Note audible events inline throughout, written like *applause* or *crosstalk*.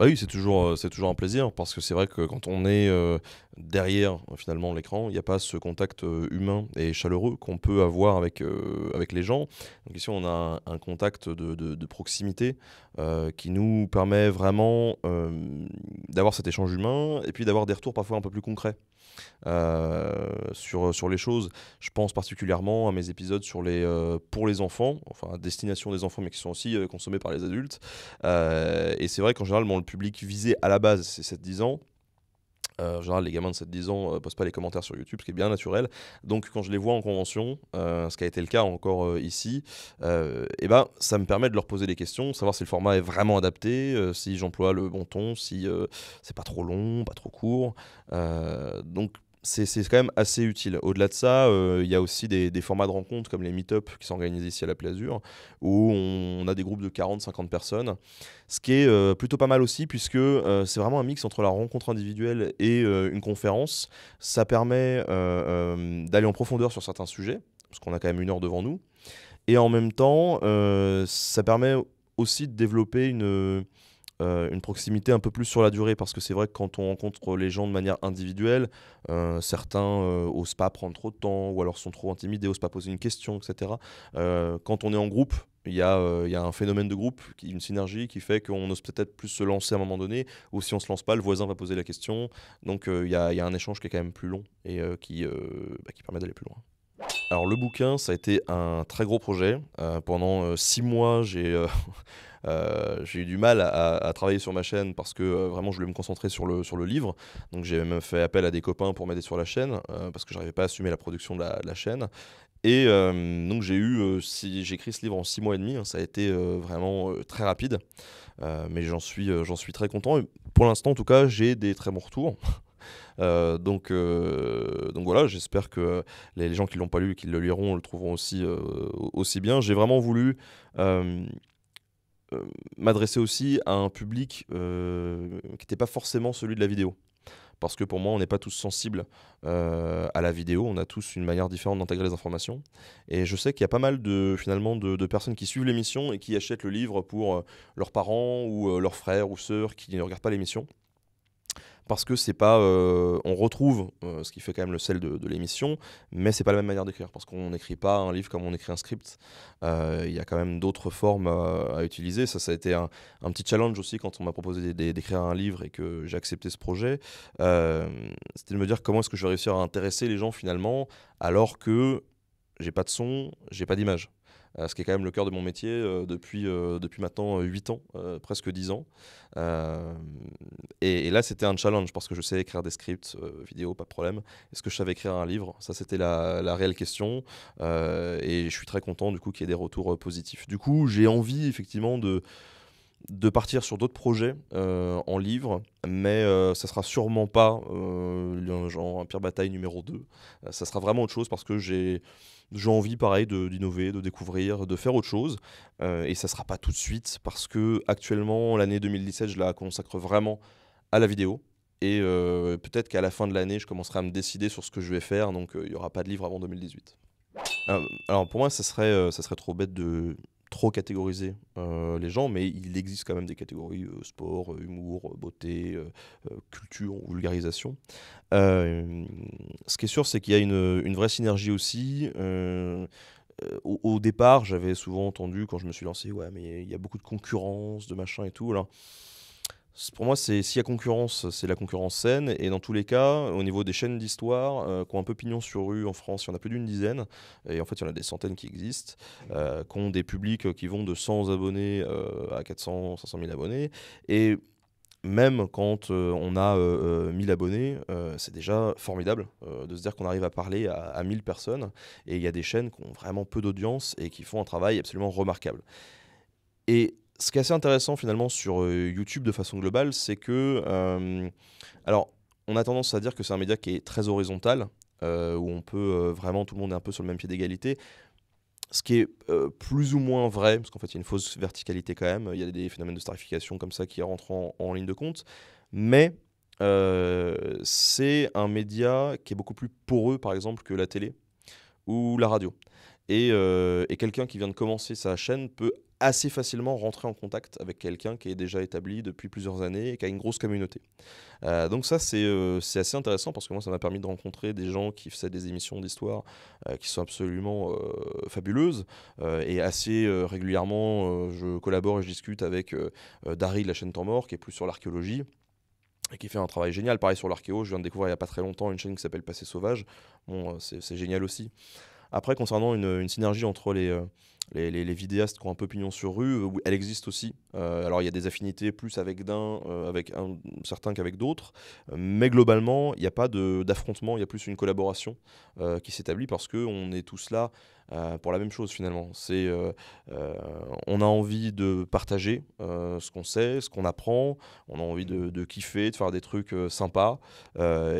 Bah oui, c'est toujours, euh, c'est toujours un plaisir parce que c'est vrai que quand on est euh, derrière euh, finalement l'écran, il n'y a pas ce contact humain et chaleureux qu'on peut avoir avec, avec les gens. Donc ici, on a un, contact de, de, de proximité qui nous permet vraiment d'avoir cet échange humain et puis d'avoir des retours parfois un peu plus concrets euh, sur, les choses. Je pense particulièrement à mes épisodes sur les, euh, pour les enfants, enfin à destination des enfants, mais qui sont aussi euh, consommés par les adultes. et c'est vrai qu'en général, le public visé à la base, c'est 7-10 ans. Euh, en général, les gamins de 7-10 ans ne euh, postent pas les commentaires sur YouTube, ce qui est bien naturel. Donc, quand je les vois en convention, euh, ce qui a été le cas encore ici, eh ben, ça me permet de leur poser des questions, savoir si le format est vraiment adapté, si j'emploie le bon ton, si c'est pas trop long, pas trop court. donc, c'est quand même assez utile. Au-delà de ça, euh, il y a aussi des, formats de rencontres comme les meet-up qui sont organisés ici à la Plazure, où on, a des groupes de 40-50 personnes, ce qui est euh, plutôt pas mal aussi, puisque euh, c'est vraiment un mix entre la rencontre individuelle et une conférence. Ça permet d'aller en profondeur sur certains sujets, parce qu'on a quand même une heure devant nous, et en même temps, ça permet aussi de développer une euh, une proximité un peu plus sur la durée, parce que c'est vrai que quand on rencontre les gens de manière individuelle, euh, certains euh, osent pas prendre trop de temps, ou alors sont trop intimidés, osent pas poser une question, etc. quand on est en groupe, il y, a, il y, a, un phénomène de groupe, une synergie qui fait qu'on ose peut-être plus se lancer à un moment donné, ou si on se lance pas, le voisin va poser la question. Donc il y, a, y, a un échange qui est quand même plus long et qui, bah, qui permet d'aller plus loin. Alors le bouquin, ça a été un très gros projet. Euh, pendant euh, six mois, euh, *laughs* j'ai eu du mal à, travailler sur ma chaîne parce que vraiment je voulais me concentrer sur le, sur le livre. Donc j'ai même fait appel à des copains pour m'aider sur la chaîne parce que je n'arrivais pas à assumer la production de la, chaîne. Et donc j'ai eu, si, j'ai écrit ce livre en six mois et demi, hein. ça a été vraiment très rapide. mais j'en suis, j'en suis très content. pour l'instant, en tout cas, j'ai des très bons retours. Euh, donc, euh, donc voilà, j'espère que les, gens qui l'ont pas lu, et qui le liront, le trouveront aussi, euh, aussi bien. J'ai vraiment voulu m'adresser aussi à un public qui n'était pas forcément celui de la vidéo. Parce que pour moi, on n'est pas tous sensibles à la vidéo, on a tous une manière différente d'intégrer les informations. Et je sais qu'il y a pas mal de, finalement, de, personnes qui suivent l'émission et qui achètent le livre pour leurs parents ou leurs frères ou sœurs qui ne regardent pas l'émission parce que c'est pas. Euh, on retrouve euh, ce qui fait quand même le sel de, l'émission, mais c'est pas la même manière d'écrire, parce qu'on n'écrit pas un livre comme on écrit un script. Euh, il y a quand même d'autres formes à, utiliser. Ça, ça a été un, un petit challenge aussi quand on m'a proposé d'écrire un livre et que j'ai accepté ce projet. C'était de me dire comment est-ce que je vais réussir à intéresser les gens finalement, alors que j'ai pas de son, j'ai pas d'image. Euh, ce qui est quand même le cœur de mon métier euh, depuis, euh, depuis maintenant 8 ans, presque 10 ans. Et, là, c'était un challenge parce que je sais écrire des scripts vidéo, pas de problème. Est-ce que je savais écrire un livre Ça, c'était la, la, réelle question. et je suis très content du coup qu'il y ait des retours positifs. Du coup, j'ai envie effectivement de de partir sur d'autres projets en livre, mais ça ça sera sûrement pas genre un pire bataille numéro 2. ça sera vraiment autre chose parce que j'ai j'ai envie, pareil, d'innover, de, découvrir, de faire autre chose. Euh, et ça sera pas tout de suite parce que actuellement, l'année 2017, je la consacre vraiment à la vidéo. Et euh, peut-être qu'à la fin de l'année, je commencerai à me décider sur ce que je vais faire. Donc, euh, il n'y aura pas de livre avant 2018. alors, pour moi, ça serait, ça serait trop bête de trop catégoriser euh, les gens, mais il existe quand même des catégories euh, sport, euh, humour, beauté, culture, vulgarisation. ce qui est sûr, c'est qu'il y a une, vraie synergie aussi. Au, départ, j'avais souvent entendu quand je me suis lancé, ouais, mais il y a beaucoup de concurrence, de machin et tout. Pour moi, c'est s'il y a concurrence, c'est la concurrence saine. Et dans tous les cas, au niveau des chaînes d'histoire, qu'on euh, qui ont un peu pignon sur rue en France, il y en a plus d'une dizaine. Et en fait, il y en a des centaines qui existent, euh, qui ont des publics qui vont de 100 abonnés euh, à 400, 500 000 abonnés. Et même quand euh, on a 1000 abonnés, c'est déjà formidable de se dire qu'on arrive à parler à, à 1000 personnes. Et il y a des chaînes qui ont vraiment peu d'audience et qui font un travail absolument remarquable. Et ce qui est assez intéressant finalement sur euh, YouTube de façon globale, c'est que, euh, alors, on a tendance à dire que c'est un média qui est très horizontal, euh, où on peut vraiment, tout le monde est un peu sur le même pied d'égalité. Ce qui est plus ou moins vrai, parce qu'en fait, il y a une fausse verticalité quand même, il y a des phénomènes de starification comme ça qui rentrent en, ligne de compte, mais c'est un média qui est beaucoup plus poreux, par exemple, que la télé ou la radio. Et, et quelqu'un qui vient de commencer sa chaîne peut assez facilement rentrer en contact avec quelqu'un qui est déjà établi depuis plusieurs années et qui a une grosse communauté. Euh, donc ça, euh, c'est assez intéressant parce que moi, ça m'a permis de rencontrer des gens qui faisaient des émissions d'histoire euh, qui sont absolument fabuleuses. et assez régulièrement, je collabore et je discute avec Dari de la chaîne Temps Mort, qui est plus sur l'archéologie et qui fait un travail génial. Pareil sur l'archéo, je viens de découvrir il n'y a pas très longtemps une chaîne qui s'appelle Passé Sauvage. Bon, c'est génial aussi. Après, concernant une synergie entre les les, vidéastes qui ont un peu pignon sur rue, euh, elle existe aussi. Euh, alors il y a des affinités plus avec d'un, euh, avec un, certains qu'avec d'autres, mais globalement il n'y a pas d'affrontement, il y a plus une collaboration qui s'établit parce qu'on est tous là euh, pour la même chose finalement. Euh, euh, on a envie de partager ce qu'on sait, ce qu'on apprend, on a envie de, de kiffer, de faire des trucs sympas.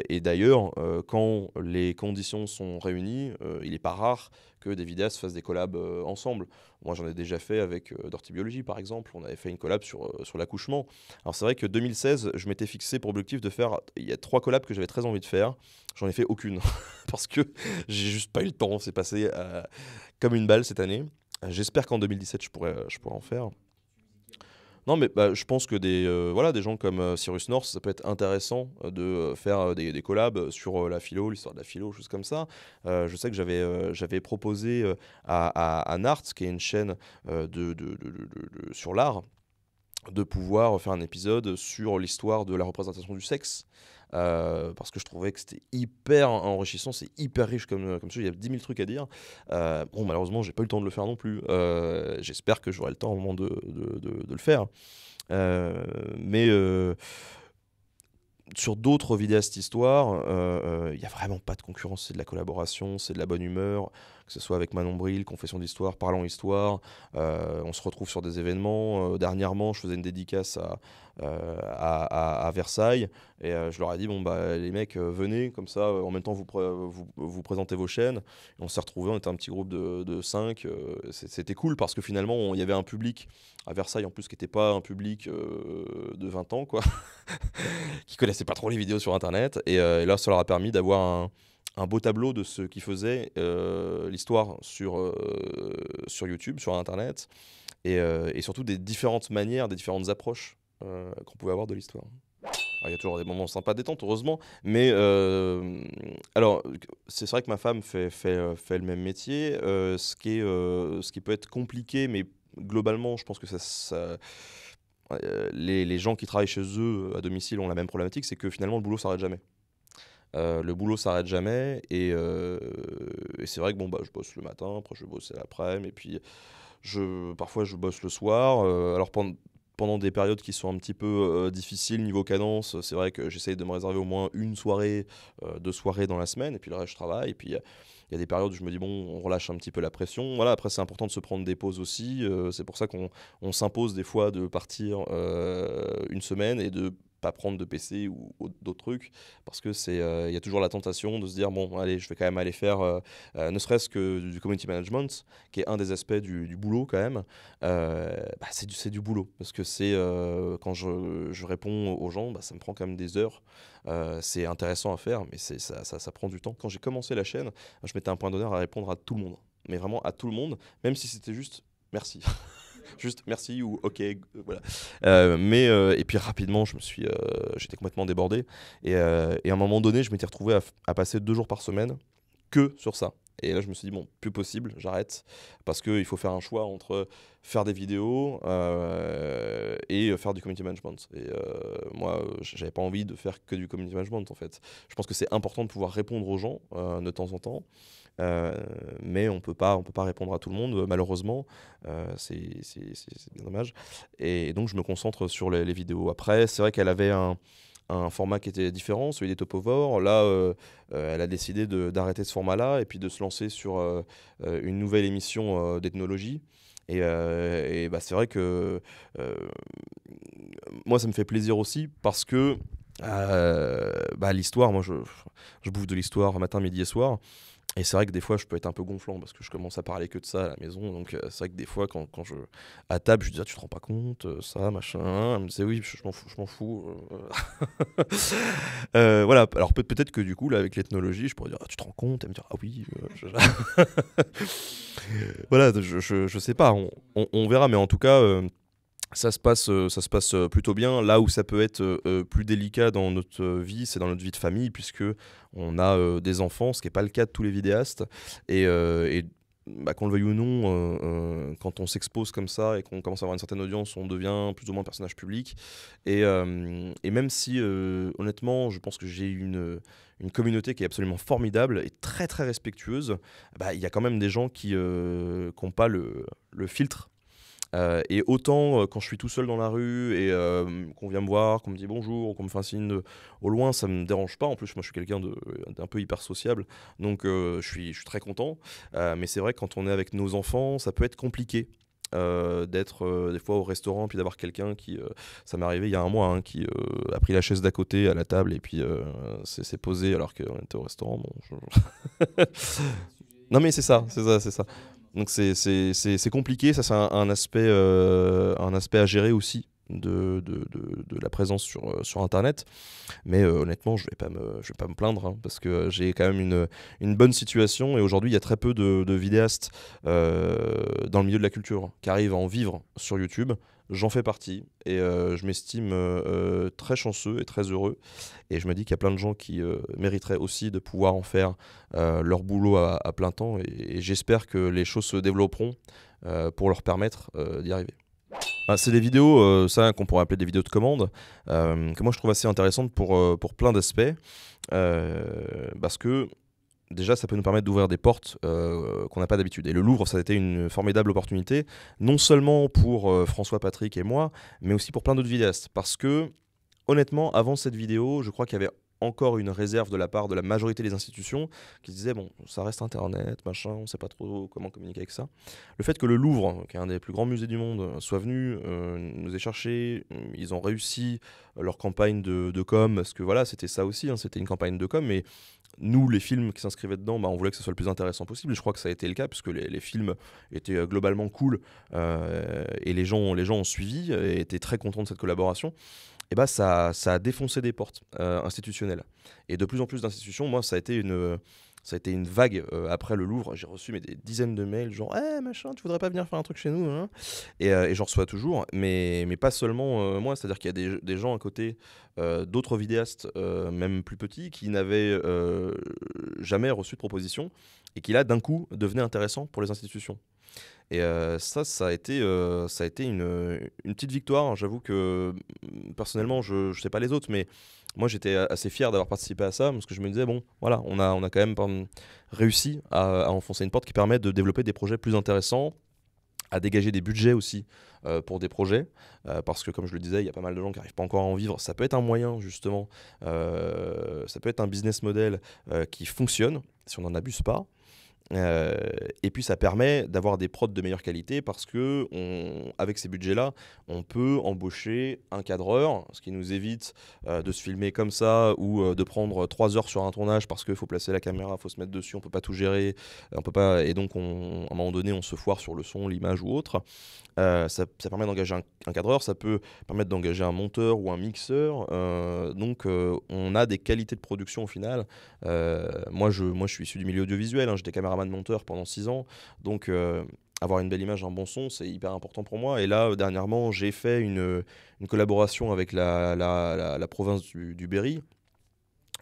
et d'ailleurs, quand les conditions sont réunies, il n'est pas rare que des vidéastes fassent des collabs ensemble. Moi, j'en ai déjà fait avec euh, biologie, par exemple. On avait fait une collab sur, euh, l'accouchement. Alors, c'est vrai que 2016, je m'étais fixé pour objectif de faire. Il y a trois collabs que j'avais très envie de faire. J'en ai fait aucune *laughs* parce que j'ai juste pas eu le temps. C'est passé euh, comme une balle cette année. J'espère qu'en 2017, je pourrai euh, je pourrais en faire. Non, mais bah, je pense que des, euh, voilà, des gens comme euh, Cyrus North, ça peut être intéressant euh, de faire des, collabs sur la philo, l'histoire de la philo, choses comme ça. je sais que j'avais j'avais proposé à, à, Nart, qui est une chaîne de, de, sur l'art, de pouvoir faire un épisode sur l'histoire de la représentation du sexe. Euh, parce que je trouvais que c'était hyper enrichissant, c'est hyper riche comme, euh, comme sujet, il y a 10 000 trucs à dire. Euh, bon, malheureusement, j'ai pas eu le temps de le faire non plus. J'espère que j'aurai le temps au moment de, de, de le faire. mais sur d'autres vidéastes histoire, il n'y a vraiment pas de concurrence, c'est de la collaboration, c'est de la bonne humeur que ce soit avec Manon Bril, Confession d'Histoire, Parlons Histoire. Euh, on se retrouve sur des événements. Euh, dernièrement, je faisais une dédicace à, euh, Versailles et je leur ai dit bon, bah, les mecs, venez, comme ça, en même temps, vous, vous, présentez vos chaînes. on s'est retrouvés, on était un petit groupe de, de 5. C'était cool parce que finalement, il y avait un public à Versailles en plus qui n'était pas un public de 20 ans, quoi, *laughs* qui connaissait pas trop les vidéos sur Internet. et là, ça leur a permis d'avoir un un beau tableau de ce qui faisait euh, l'histoire sur, euh, sur YouTube, sur Internet, et, euh, et, surtout des différentes manières, des différentes approches qu'on pouvait avoir de l'histoire. Il y a toujours des moments sympas, détente, heureusement. Mais alors, c'est vrai que ma femme fait, fait, fait le même métier, ce, qui est, ce qui peut être compliqué, mais globalement, je pense que ça, les, les gens qui travaillent chez eux à domicile ont la même problématique, c'est que finalement, le boulot s'arrête jamais. Euh, le boulot s'arrête jamais euh, et, c'est vrai que bon bah je bosse le matin, après je bosse l'après-midi et puis je parfois je bosse le soir. Euh, alors pendant des périodes qui sont un petit peu difficiles niveau cadence, c'est vrai que j'essaye de me réserver au moins une soirée, deux soirées dans la semaine, et puis le reste je travaille. Et puis il y a des périodes où je me dis bon, on relâche un petit peu la pression. Voilà, après c'est important de se prendre des pauses aussi. c'est pour ça qu'on s'impose des fois de partir une semaine et de pas prendre de PC ou, d'autres trucs parce que c'est euh, il y a toujours la tentation de se dire bon allez je vais quand même aller faire euh, euh, ne serait-ce que du community management qui est un des aspects du, boulot quand même bah, c'est du c'est du boulot parce que c'est quand je, je, réponds aux gens bah, ça me prend quand même des heures c'est intéressant à faire mais c'est ça, ça, ça prend du temps quand j'ai commencé la chaîne je mettais un point d'honneur à répondre à tout le monde mais vraiment à tout le monde même si c'était juste merci *laughs* juste merci ou ok, euh, voilà. Euh, mais euh, et puis rapidement, je me suis, j'étais complètement débordé et, à un moment donné, je m'étais retrouvé à passer deux jours par semaine que sur ça. Et là, je me suis dit, bon, plus possible, j'arrête, parce qu'il faut faire un choix entre faire des vidéos euh, et faire du community management. Et euh, moi, j'avais pas envie de faire que du community management, en fait. Je pense que c'est important de pouvoir répondre aux gens euh, de temps en temps. mais on peut pas, on peut pas répondre à tout le monde, malheureusement. c'est bien dommage. Et donc, je me concentre sur les vidéos. Après, c'est vrai qu'elle avait un, un format qui était différent, celui des topovores. Là, euh, euh, elle a décidé d'arrêter ce format-là et puis de se lancer sur euh, une nouvelle émission d'ethnologie. Et, bah, c'est vrai que moi, ça me fait plaisir aussi parce que bah, l'histoire, moi, je, je, bouffe de l'histoire matin, midi et soir. Et c'est vrai que des fois, je peux être un peu gonflant parce que je commence à parler que de ça à la maison. Donc, euh, c'est vrai que des fois, quand, quand je. À table, je dis, ah, tu te rends pas compte, euh, ça, machin. Elle me disait, oui, je, m'en fous. Je m'en fous. Euh. *laughs* voilà. Alors, peut-être que du coup, là, avec l'ethnologie, je pourrais dire, ah, tu te rends compte Elle me dit, ah oui. je... *laughs* voilà, je, je, sais pas. On, verra. Mais en tout cas ça se passe, euh, ça se passe euh, plutôt bien. Là où ça peut être euh, plus délicat dans notre vie, c'est dans notre vie de famille, puisque on a des enfants, ce qui n'est pas le cas de tous les vidéastes. Et, bah, qu'on le veuille ou non, quand on s'expose comme ça et qu'on commence à avoir une certaine audience, on devient plus ou moins un personnage public. Et, même si, honnêtement, je pense que j'ai une, une communauté qui est absolument formidable et très très respectueuse, bah, il y a quand même des gens qui n'ont pas le filtre euh, et autant euh, quand je suis tout seul dans la rue et euh, qu'on vient me voir, qu'on me dit bonjour, qu'on me fait un signe au loin, ça me dérange pas. En plus, moi, je suis quelqu'un d'un peu hyper sociable, donc je suis, très content. mais c'est vrai que quand on est avec nos enfants, ça peut être compliqué. d'être des fois au restaurant puis d'avoir quelqu'un qui ça m'est arrivé il y a un mois hein, qui a pris la chaise d'à côté à la table et puis s'est posé alors qu'on était au restaurant *laughs* non mais c'est ça c'est ça c'est ça donc c'est compliqué, ça c'est un, aspect, euh, un aspect à gérer aussi. De, la présence sur, euh, sur Internet. Mais euh, honnêtement, je ne vais, pas me, vais pas me plaindre hein, parce que j'ai quand même une, bonne situation et aujourd'hui, il y a très peu de, vidéastes dans le milieu de la culture qui arrivent à en vivre sur YouTube J'en fais partie et euh, je m'estime euh, euh, très chanceux et très heureux. Et je me dis qu'il y a plein de gens qui mériteraient aussi de pouvoir en faire leur boulot à, plein temps. Et, j'espère que les choses se développeront pour leur permettre d'y arriver. Ah, c'est des vidéos, ça qu'on pourrait appeler des vidéos de commande, que moi je trouve assez intéressantes pour, pour plein d'aspects. parce que déjà, ça peut nous permettre d'ouvrir des portes euh, qu'on n'a pas d'habitude. Et le Louvre, ça a été une formidable opportunité, non seulement pour euh, François, Patrick et moi, mais aussi pour plein d'autres vidéastes. Parce que, honnêtement, avant cette vidéo, je crois qu'il y avait encore une réserve de la part de la majorité des institutions qui se disaient bon, ça reste Internet, machin, on ne sait pas trop comment communiquer avec ça. Le fait que le Louvre, qui est un des plus grands musées du monde, soit venu, euh, nous ait cherché, ils ont réussi leur campagne de, com, parce que voilà, c'était ça aussi, hein, c'était une campagne de com, mais nous, les films qui s'inscrivaient dedans, bah, on voulait que ce soit le plus intéressant possible. je crois que ça a été le cas, puisque les, les films étaient euh, globalement cool euh, et les gens, les gens ont suivi et étaient très contents de cette collaboration. Et bah, ça, ça a défoncé des portes euh, institutionnelles. Et de plus en plus d'institutions, moi, ça a été une ça a été une vague euh, après le Louvre. J'ai reçu des dizaines de mails, genre, eh machin, tu voudrais pas venir faire un truc chez nous hein?» euh, Et, j'en reçois toujours, mais, pas seulement euh, moi. C'est-à-dire qu'il y a des, des, gens à côté, d'autres vidéastes, même plus petits, qui n'avaient jamais reçu de proposition et qui là, d'un coup, devenaient intéressants pour les institutions. Et euh, ça, ça a été, euh, ça a été une, petite victoire. J'avoue que mm, personnellement, je ne sais pas les autres, mais moi j'étais assez fier d'avoir participé à ça parce que je me disais, bon, voilà, on a, on a quand même réussi à, enfoncer une porte qui permet de développer des projets plus intéressants à dégager des budgets aussi euh, pour des projets, parce que comme je le disais, il y a pas mal de gens qui n'arrivent pas encore à en vivre. Ça peut être un moyen, justement, ça peut être un business model qui fonctionne si on n'en abuse pas. Euh, et puis ça permet d'avoir des prods de meilleure qualité parce que on, avec ces budgets-là, on peut embaucher un cadreur, ce qui nous évite euh, de se filmer comme ça ou euh, de prendre trois heures sur un tournage parce qu'il faut placer la caméra, il faut se mettre dessus, on peut pas tout gérer, on peut pas et donc on, à un moment donné on se foire sur le son, l'image ou autre. Ça, permet d'engager un, cadreur, ça peut permettre d'engager un monteur ou un mixeur. donc on a des qualités de production au final. moi je moi je suis issu du milieu audiovisuel, hein, j'ai j'étais caméras de monteur pendant 6 ans. Donc euh, avoir une belle image, un bon son, c'est hyper important pour moi. Et là, dernièrement, j'ai fait une, collaboration avec la, province du Berry,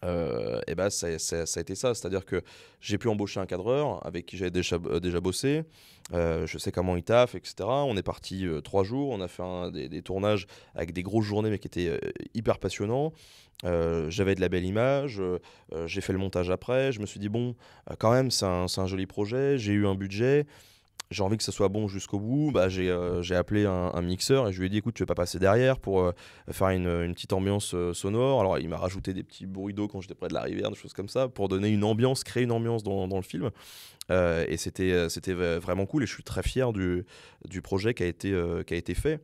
euh, et ben ça, ça, a été ça, c'est-à-dire que j'ai pu embaucher un cadreur avec qui j'avais déjà, euh, bossé, euh, je sais comment il taffe, etc. On est parti trois jours, on a fait des, tournages avec des grosses journées mais qui étaient hyper passionnants. j'avais de la belle image, j'ai fait le montage après, je me suis dit bon, quand même c'est un joli projet, j'ai eu un budget j'ai envie que ça soit bon jusqu'au bout. Bah, j'ai, euh, appelé un, mixeur et je lui ai dit écoute, tu veux pas passer derrière pour euh, faire une, une, petite ambiance euh, sonore. Alors, il m'a rajouté des petits bruits d'eau quand j'étais près de la rivière, des choses comme ça, pour donner une ambiance, créer une ambiance dans, dans le film. et c'était, c'était vraiment cool et je suis très fier du, du projet qui a, été, qui a été fait.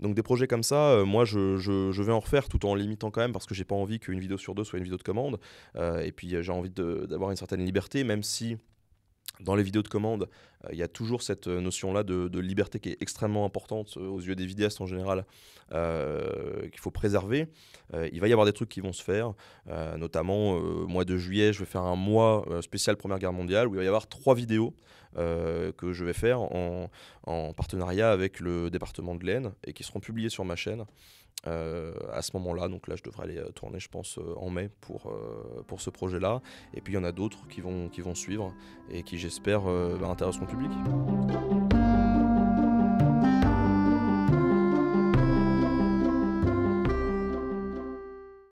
Donc, des projets comme ça, moi, je, je, je, vais en refaire tout en limitant quand même parce que j'ai pas envie qu'une vidéo sur deux soit une vidéo de commande. et puis, j'ai envie d'avoir une certaine liberté, même si dans les vidéos de commande, euh, il y a toujours cette euh, notion-là de, liberté qui est extrêmement importante euh, aux yeux des vidéastes en général, qu'il faut préserver. il va y avoir des trucs qui vont se faire, notamment au mois de juillet, je vais faire un mois spécial Première Guerre mondiale où il va y avoir trois vidéos que je vais faire en, en, partenariat avec le département de l'Aisne et qui seront publiées sur ma chaîne. Euh, à ce moment-là. Donc là, je devrais aller euh, tourner, je pense, euh, en mai pour, pour ce projet-là. Et puis, il y en a d'autres qui vont, qui vont suivre et qui, j'espère, bah, intéresseront le public.